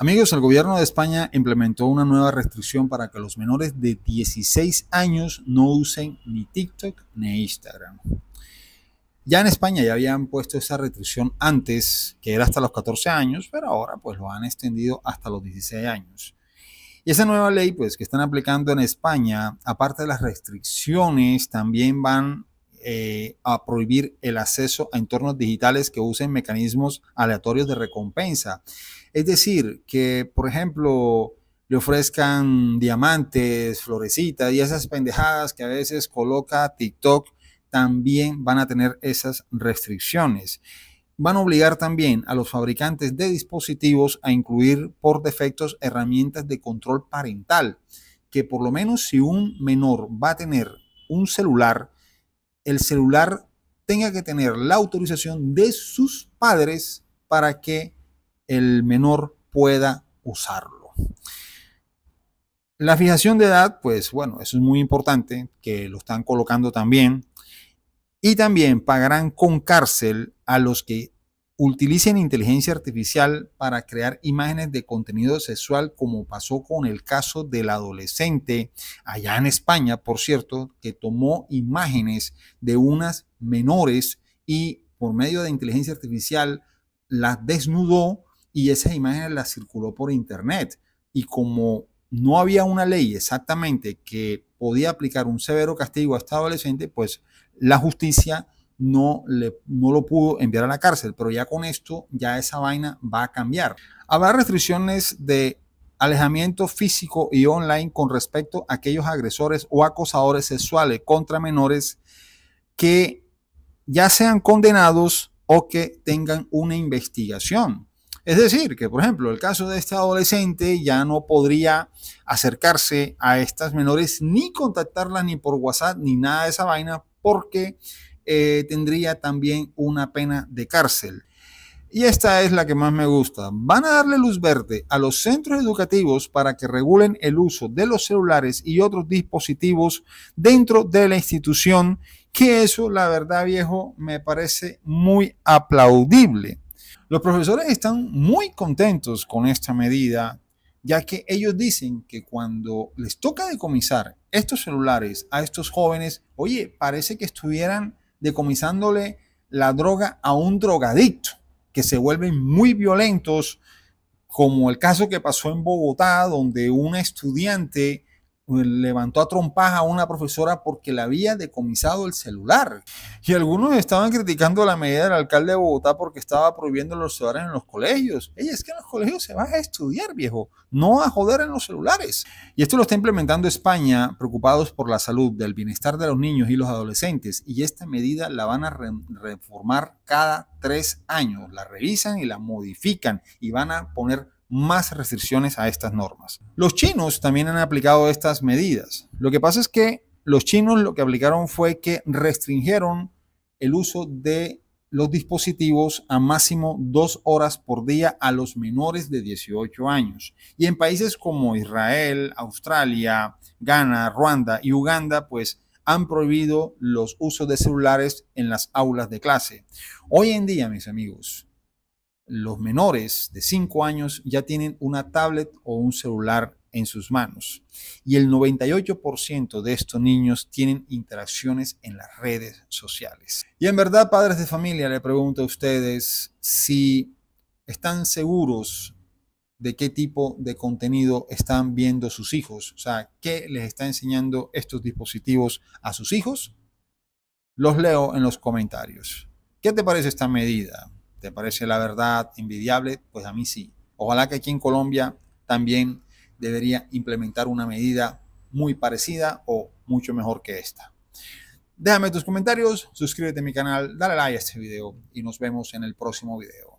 Amigos, el gobierno de España implementó una nueva restricción para que los menores de 16 años no usen ni TikTok ni Instagram. Ya en España ya habían puesto esa restricción antes, que era hasta los 14 años, pero ahora pues lo han extendido hasta los 16 años. Y esa nueva ley pues que están aplicando en España, aparte de las restricciones, también van eh, a prohibir el acceso a entornos digitales que usen mecanismos aleatorios de recompensa. Es decir, que, por ejemplo, le ofrezcan diamantes, florecitas y esas pendejadas que a veces coloca TikTok, también van a tener esas restricciones. Van a obligar también a los fabricantes de dispositivos a incluir por defectos herramientas de control parental, que por lo menos si un menor va a tener un celular, el celular tenga que tener la autorización de sus padres para que el menor pueda usarlo. La fijación de edad, pues bueno, eso es muy importante, que lo están colocando también. Y también pagarán con cárcel a los que utilicen inteligencia artificial para crear imágenes de contenido sexual como pasó con el caso del adolescente allá en España, por cierto, que tomó imágenes de unas menores y por medio de inteligencia artificial las desnudó y esas imágenes las circuló por internet. Y como no había una ley exactamente que podía aplicar un severo castigo a este adolescente, pues la justicia no, le, no lo pudo enviar a la cárcel, pero ya con esto, ya esa vaina va a cambiar. Habrá restricciones de alejamiento físico y online con respecto a aquellos agresores o acosadores sexuales contra menores que ya sean condenados o que tengan una investigación. Es decir, que por ejemplo, el caso de este adolescente ya no podría acercarse a estas menores ni contactarlas ni por WhatsApp ni nada de esa vaina porque eh, tendría también una pena de cárcel. Y esta es la que más me gusta. Van a darle luz verde a los centros educativos para que regulen el uso de los celulares y otros dispositivos dentro de la institución, que eso, la verdad viejo, me parece muy aplaudible. Los profesores están muy contentos con esta medida, ya que ellos dicen que cuando les toca decomisar estos celulares a estos jóvenes, oye, parece que estuvieran decomisándole la droga a un drogadicto, que se vuelven muy violentos, como el caso que pasó en Bogotá, donde un estudiante pues, levantó a trompaja a una profesora porque le había decomisado el celular. Y algunos estaban criticando la medida del alcalde de Bogotá porque estaba prohibiendo los celulares en los colegios. Ella es que en los colegios se va a estudiar, viejo, no a joder en los celulares. Y esto lo está implementando España, preocupados por la salud, del bienestar de los niños y los adolescentes. Y esta medida la van a reformar cada tres años. La revisan y la modifican y van a poner más restricciones a estas normas. Los chinos también han aplicado estas medidas. Lo que pasa es que los chinos lo que aplicaron fue que restringieron el uso de los dispositivos a máximo dos horas por día a los menores de 18 años. Y en países como Israel, Australia, Ghana, Ruanda y Uganda, pues han prohibido los usos de celulares en las aulas de clase. Hoy en día, mis amigos, los menores de 5 años ya tienen una tablet o un celular en sus manos. Y el 98% de estos niños tienen interacciones en las redes sociales. Y en verdad, padres de familia, le pregunto a ustedes si están seguros de qué tipo de contenido están viendo sus hijos. O sea, ¿qué les está enseñando estos dispositivos a sus hijos? Los leo en los comentarios. ¿Qué te parece esta medida? ¿Te parece la verdad envidiable? Pues a mí sí. Ojalá que aquí en Colombia también debería implementar una medida muy parecida o mucho mejor que esta. Déjame tus comentarios, suscríbete a mi canal, dale like a este video y nos vemos en el próximo video.